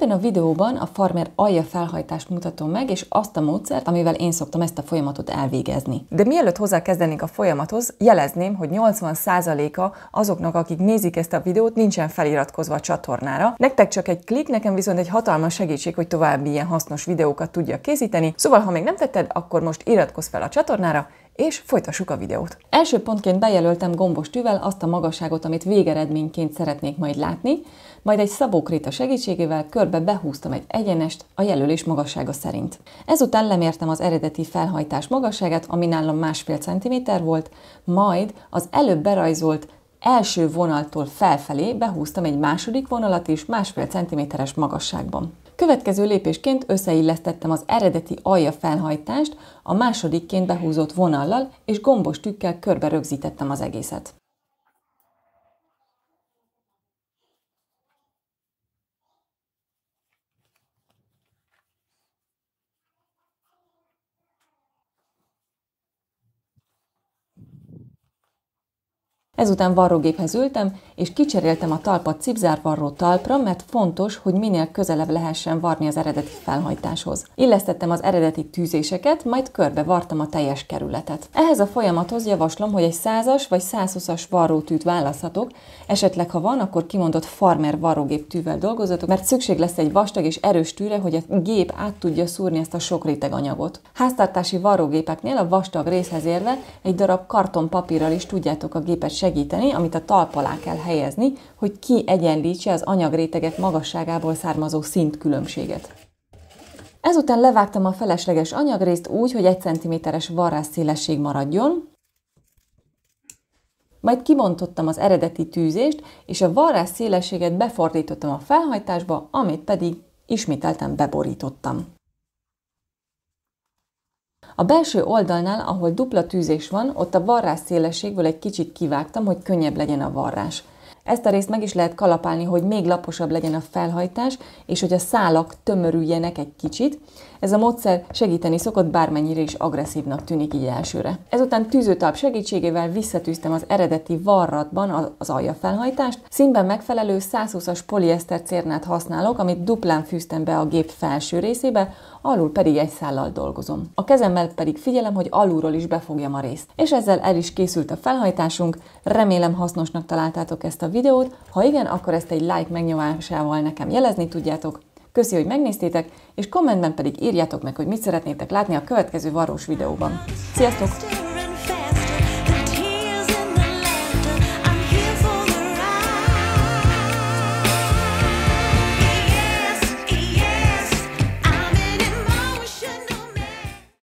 Ebben a videóban a farmer alja felhajtást mutatom meg, és azt a módszert, amivel én szoktam ezt a folyamatot elvégezni. De mielőtt hozzákezdenénk a folyamathoz, jelezném, hogy 80%-a azoknak, akik nézik ezt a videót, nincsen feliratkozva a csatornára. Nektek csak egy klik, nekem viszont egy hatalmas segítség, hogy további ilyen hasznos videókat tudjak készíteni. Szóval, ha még nem tetted, akkor most iratkozz fel a csatornára, és folytassuk a videót. Első pontként bejelöltem gombos tűvel azt a magasságot, amit végeredményként szeretnék majd látni, majd egy szabókréta segítségével körbe behúztam egy egyenest a jelölés magassága szerint. Ezután lemértem az eredeti felhajtás magasságát, ami nálam másfél centiméter volt, majd az előbb berajzolt első vonaltól felfelé behúztam egy második vonalat is másfél centiméteres magasságban. Következő lépésként összeillesztettem az eredeti alja felhajtást a másodikként behúzott vonallal, és gombos tükkel körbe rögzítettem az egészet. Ezután varrógéphez ültem, és kicseréltem a talpat cipzárvarró talpra, mert fontos, hogy minél közelebb lehessen varni az eredeti felhajtáshoz. Illesztettem az eredeti tűzéseket, majd körbe vartam a teljes kerületet. Ehhez a folyamathoz javaslom, hogy egy 100-as vagy 120-as varrótűt választhatok, esetleg ha van, akkor kimondott farmer varrógép tűvel dolgozatok, mert szükség lesz egy vastag és erős tűre, hogy a gép át tudja szúrni ezt a sok réteg anyagot. Háztartási varrógépeknél a vastag részhez érve egy darab kartonpapírral is tudjátok a gépet segíteni, segíteni, amit a talp alá kell helyezni, hogy ki egyenlítse az anyagrétegek magasságából származó szintkülönbséget. Ezután levágtam a felesleges anyagrészt úgy, hogy 1 cm-es varrás szélesség maradjon, majd kibontottam az eredeti tűzést, és a varrás szélességet befordítottam a felhajtásba, amit pedig ismételten beborítottam. A belső oldalnál, ahol dupla tűzés van, ott a varrás szélességből egy kicsit kivágtam, hogy könnyebb legyen a varrás. Ezt a részt meg is lehet kalapálni, hogy még laposabb legyen a felhajtás, és hogy a szálak tömörüljenek egy kicsit. Ez a módszer segíteni szokott, bármennyire is agresszívnak tűnik így elsőre. Ezután tűzőtalp segítségével visszatűztem az eredeti varratban az alja felhajtást. Színben megfelelő 120-as poliester cérnát használok, amit duplán fűztem be a gép felső részébe, alul pedig egy szállal dolgozom. A kezemmel pedig figyelem, hogy alulról is befogjam a részt. És ezzel el is készült a felhajtásunk. Remélem hasznosnak találtátok ezt a videót videót, ha igen, akkor ezt egy like megnyomásával nekem jelezni tudjátok. Köszi, hogy megnéztétek, és kommentben pedig írjátok meg, hogy mit szeretnétek látni a következő varós videóban. Sziasztok!